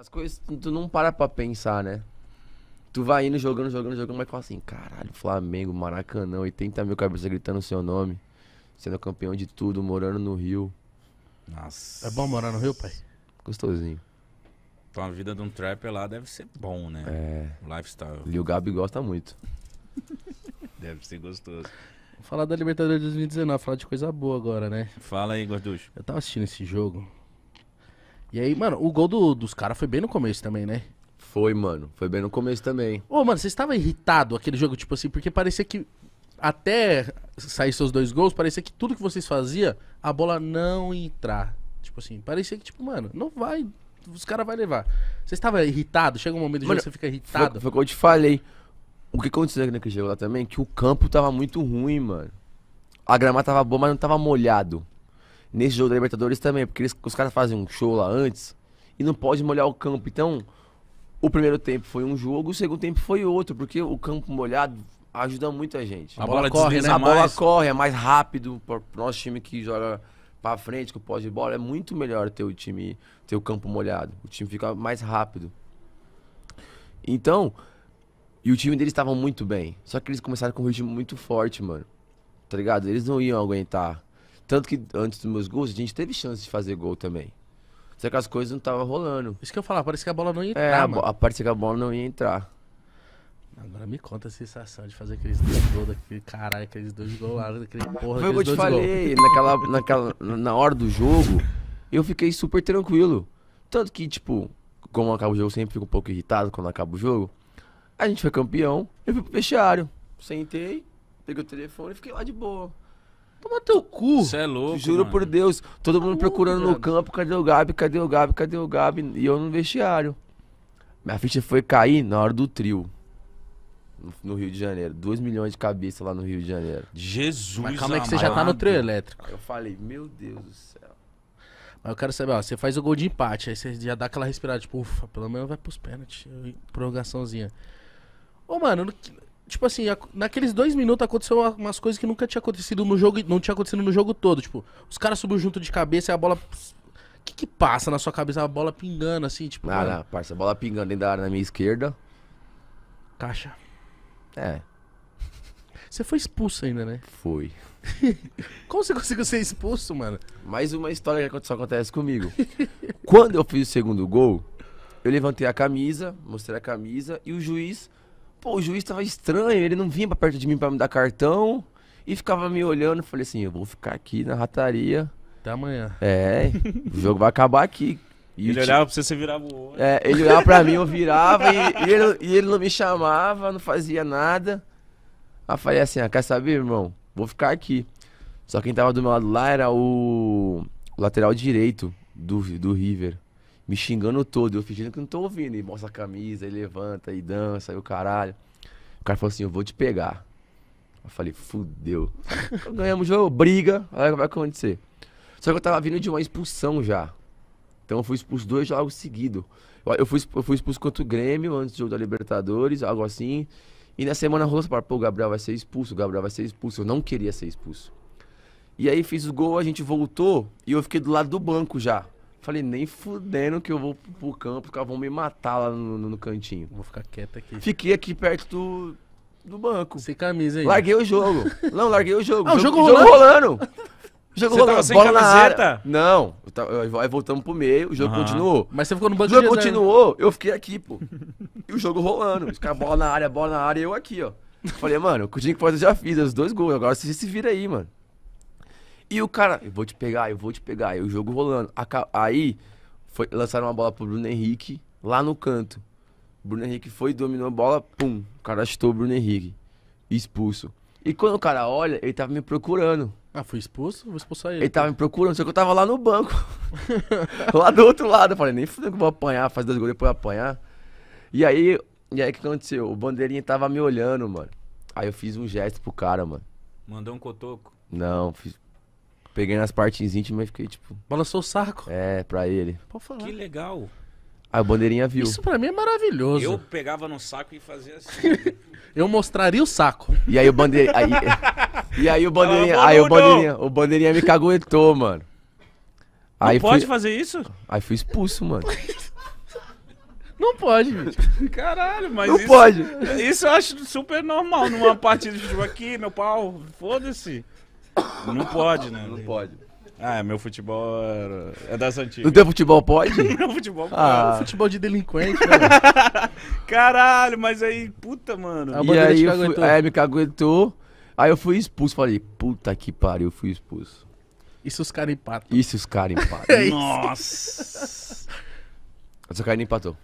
As coisas, tu não para pra pensar, né? Tu vai indo, jogando, jogando, jogando, mas fala assim, caralho, Flamengo, Maracanã, 80 mil cabeças gritando o seu nome, sendo campeão de tudo, morando no Rio. Nossa. É bom morar no Rio, pai? Gostosinho. Então a vida de um trapper lá deve ser bom, né? É. lifestyle. E o Gabi gosta muito. deve ser gostoso. Vou falar da Libertadores 2019, falar de coisa boa agora, né? Fala aí, Gorducho. Eu tava assistindo esse jogo. E aí, mano, o gol do, dos caras foi bem no começo também, né? Foi, mano. Foi bem no começo também. Ô, mano, você estava irritado aquele jogo, tipo assim, porque parecia que até sair seus dois gols, parecia que tudo que vocês faziam, a bola não entrar. Tipo assim, parecia que, tipo, mano, não vai. Os caras vão levar. Você estava irritado? Chega um momento do jogo que você fica irritado. Foi, foi o que eu te falei. O que aconteceu naquele jogo lá também? Que o campo tava muito ruim, mano. A grama tava boa, mas não tava molhado nesse jogo da Libertadores também, porque eles, os caras fazem um show lá antes e não pode molhar o campo. Então, o primeiro tempo foi um jogo, o segundo tempo foi outro, porque o campo molhado ajuda muito a gente. A, a bola, bola, corre, né? A mais... bola corre, é mais rápido pro nosso time que joga para frente, com o pós de bola, é muito melhor ter o time, ter o campo molhado. O time fica mais rápido. Então, e o time deles estava muito bem. Só que eles começaram com um ritmo muito forte, mano. Tá ligado? Eles não iam aguentar tanto que antes dos meus gols, a gente teve chance de fazer gol também. Só que as coisas não estavam rolando. Isso que eu falava, parece que a bola não ia é, entrar. É, a, mano. que a bola não ia entrar. Agora me conta a sensação de fazer aqueles dois gols daquele caralho, aqueles dois gols lá, daquele porra, Foi o que eu te falei, gols. naquela, naquela, na hora do jogo, eu fiquei super tranquilo. Tanto que, tipo, como acaba o jogo, eu sempre fico um pouco irritado quando acaba o jogo. A gente foi campeão, eu fui pro vestiário, sentei, peguei o telefone e fiquei lá de boa. Toma teu cu. Você é louco. Juro mano. por Deus. Todo mundo tá procurando no campo, cadê o Gabi? Cadê o Gabi? Cadê o Gabi? E eu no vestiário. Minha ficha foi cair na hora do trio. No Rio de Janeiro. 2 milhões de cabeça lá no Rio de Janeiro. Jesus, Mas calma amado. é que você já tá no trio elétrico. eu falei, meu Deus do céu. Mas eu quero saber, ó, você faz o gol de empate, aí você já dá aquela respirada, tipo, ufa, pelo menos vai pros pênaltis, prorrogaçãozinha. Ô, mano, tipo assim, naqueles dois minutos aconteceu umas coisas que nunca tinha acontecido no jogo, não tinha acontecido no jogo todo. Tipo, os caras subiram junto de cabeça e a bola. O que que passa na sua cabeça? A bola pingando, assim, tipo. Ah, não, parça, a bola pingando dentro da área na minha esquerda. Caixa. É. Você foi expulso ainda, né? Foi. Como você conseguiu ser expulso, mano? Mais uma história que só acontece comigo. Quando eu fiz o segundo gol, eu levantei a camisa, mostrei a camisa e o juiz Pô, o juiz tava estranho, ele não vinha pra perto de mim para me dar cartão. E ficava me olhando, falei assim, eu vou ficar aqui na rataria. Até amanhã. É, o jogo vai acabar aqui. E ele olhava pra você, você virava o olho. É, ele olhava pra mim, eu virava e, e, ele, e, ele, não me chamava, não fazia nada. Aí falei assim, ah, quer saber, irmão? Vou ficar aqui. Só quem tava do meu lado lá era o lateral direito do, do River me xingando todo, eu fingindo que não tô ouvindo. E mostra a camisa, e levanta, e dança, e o caralho. O cara falou assim: eu vou te pegar. Eu falei, fudeu. Ganhamos o jogo, briga, que vai acontecer. Só que eu tava vindo de uma expulsão já. Então eu fui expulso dois jogos seguidos. Eu fui, eu fui expulso contra o Grêmio antes do jogo da Libertadores, algo assim. E na semana rolou, pô, o Gabriel vai ser expulso, o Gabriel vai ser expulso. Eu não queria ser expulso. E aí fiz o gol, a gente voltou e eu fiquei do lado do banco já. Falei, nem fudendo que eu vou pro campo, porque vão me matar lá no, no, no cantinho. Vou ficar quieto aqui. Fiquei aqui perto do, do banco. Sem camisa aí. Larguei o jogo. Não, larguei o jogo. Ah, o jogo, jogo rolando. rolando. Jogo você rolando. Tava sem bola Na área. Não. Eu tava, aí voltamos pro meio, o jogo uhum. continuou. Mas você ficou no banco O jogo continuou, eu fiquei aqui, pô. E o jogo rolando. Os caras, bola na área, bola na área, e eu aqui, ó. Falei, mano, o que eu já fiz, os dois gols. Agora você se vira aí, mano. E o cara, eu vou te pegar, eu vou te pegar. E o jogo rolando. Aí foi, lançaram uma bola pro Bruno Henrique lá no canto. Bruno Henrique foi, dominou a bola, pum. O cara chutou o Bruno Henrique. Expulso. E quando o cara olha, ele tava me procurando. Ah, fui expulso? Vou expulsar ele. Ele tava então. me procurando, só que eu tava lá no banco. lá do outro lado. Eu falei, nem fudeu que eu vou apanhar, faz dois gols depois eu apanhar. E aí, e aí o que aconteceu? O bandeirinha tava me olhando, mano. Aí eu fiz um gesto pro cara, mano. Mandou um cotoco? Não, fiz, peguei nas partes íntimas e fiquei, tipo. Balançou o saco. É, pra ele. Pode falar. Que legal. Aí ah, o bandeirinha viu. Isso pra mim é maravilhoso. Eu pegava no saco e fazia assim. eu mostraria o saco. E aí o bandeirinha. Aí... e aí o bandeirinha. aí o bandeirinha, o bandeirinha me caguetou, mano. Aí não fui... pode fazer isso? Aí fui expulso, mano. Não pode, bicho. Caralho, mas. Não isso, pode. Isso eu acho super normal numa partida de futebol aqui, meu pau. Foda-se. Não pode, né? Não pode. Ah, meu futebol era... é das antigas. o teu futebol pode? meu futebol ah, pode. Ah. É um futebol de delinquente, velho. Né? Caralho, mas aí, puta, mano. A e aí, eu fui, aí é, me caguetou. Aí eu fui expulso. Falei, puta que pariu, eu fui expulso. E se os caras empatam? E se os caras empatam? Nossa! se os caras empatou.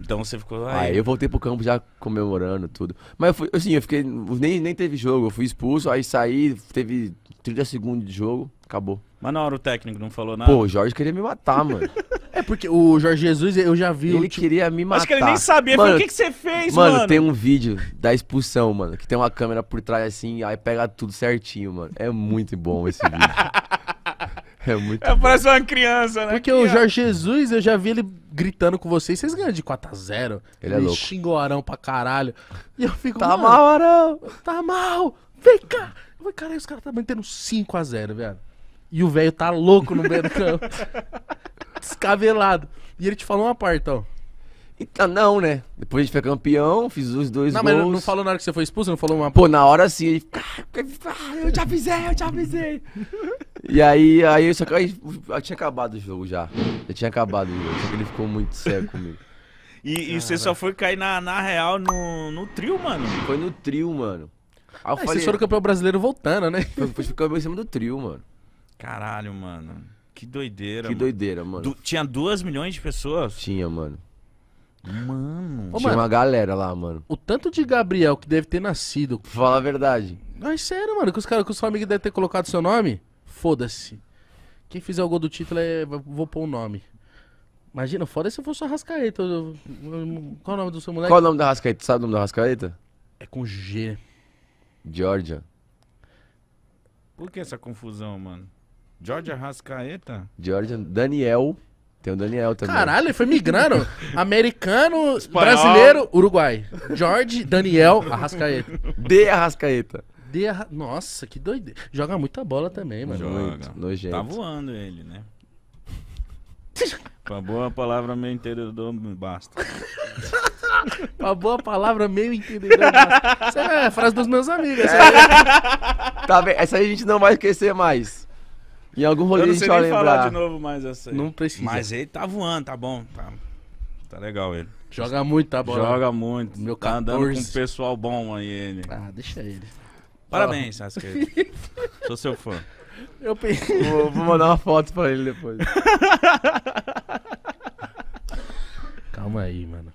Então você ficou lá. Aí eu voltei pro campo já comemorando tudo. Mas eu fui, assim, eu fiquei. Nem, nem teve jogo, eu fui expulso, aí saí, teve 30 segundos de jogo, acabou. Mas na hora o técnico não falou nada. Pô, o Jorge queria me matar, mano. é porque o Jorge Jesus, eu já vi. Ele tipo... queria me matar. Acho que ele nem sabia. Mano, o que, que você fez, mano? Mano, tem um vídeo da expulsão, mano, que tem uma câmera por trás assim, aí pega tudo certinho, mano. É muito bom esse vídeo. É muito. É, parece uma criança, né? Porque o Jorge Jesus, eu já vi ele gritando com vocês. Vocês ganham de 4x0. Ele, ele é louco. xingou o Arão pra caralho. E eu fico. Tá mal, Arão! Tá mal! Vem cá! Eu falei, caralho, os caras tá mantendo 5x0, velho. E o velho tá louco no meio do campo. Descabelado. E ele te falou uma parte, ó. Então, não, né? Depois a gente foi campeão, fiz os dois não, gols. Não, mas não falou na hora que você foi expulso? Não falou uma... Pô, na hora sim. Ele... Ah, eu te avisei, é, eu te avisei. E aí, aí só que aí, eu tinha acabado o jogo já. Já tinha acabado o jogo. Só que ele ficou muito sério comigo. E, e você só foi cair na, na real no, no trio, mano? Foi no trio, mano. Aí eu Aí ah, falei. vocês foram campeão brasileiro voltando, né? Foi- Depois ficou em cima do trio, mano. Caralho, mano. Que doideira, Que mano. doideira, mano. Du- tinha duas milhões de pessoas? Tinha, mano. Mano. Ô, Tinha mano, uma galera lá, mano. o tanto de Gabriel que deve ter nascido. Pra falar a verdade. Não, é sério, mano, que os caras, que os seus amigos devem ter colocado seu nome. Foda-se. Quem fizer o gol do título, é, vou pôr o um nome. Imagina, foda se eu fosse o Arrascaeta. Qual é o nome do seu moleque? Qual é o nome da Arrascaeta? Sabe o nome da Arrascaeta? É com G. Georgia. Por que essa confusão, mano? Georgia Arrascaeta? Georgia Daniel. Tem o Daniel também. Caralho, ele foi migrando. Americano, Espanhol. brasileiro, Uruguai. George, Daniel, Arrascaeta. De Arrascaeta. Derra... Nossa, que doideira. Joga muita bola também, mano. Joga. Nojento. Tá voando ele, né? Uma boa palavra meio entendedor basta. Uma boa palavra meio entendedor basta. Essa é a frase dos meus amigos. Essa, aí... É. tá essa aí a gente não vai esquecer mais. Em algum rolê a gente vai lembrar. falar de novo mais essa aí. Não precisa. Mas ele tá voando, tá bom. Tá, tá legal ele. Joga muito, tá bom? Joga muito. Meu tá 14. andando com um pessoal bom aí ele. Ah, deixa ele. Parabéns, Sasuke. Sou seu fã. Eu pensei. Vou, vou mandar uma foto pra ele depois. Calma aí, mano.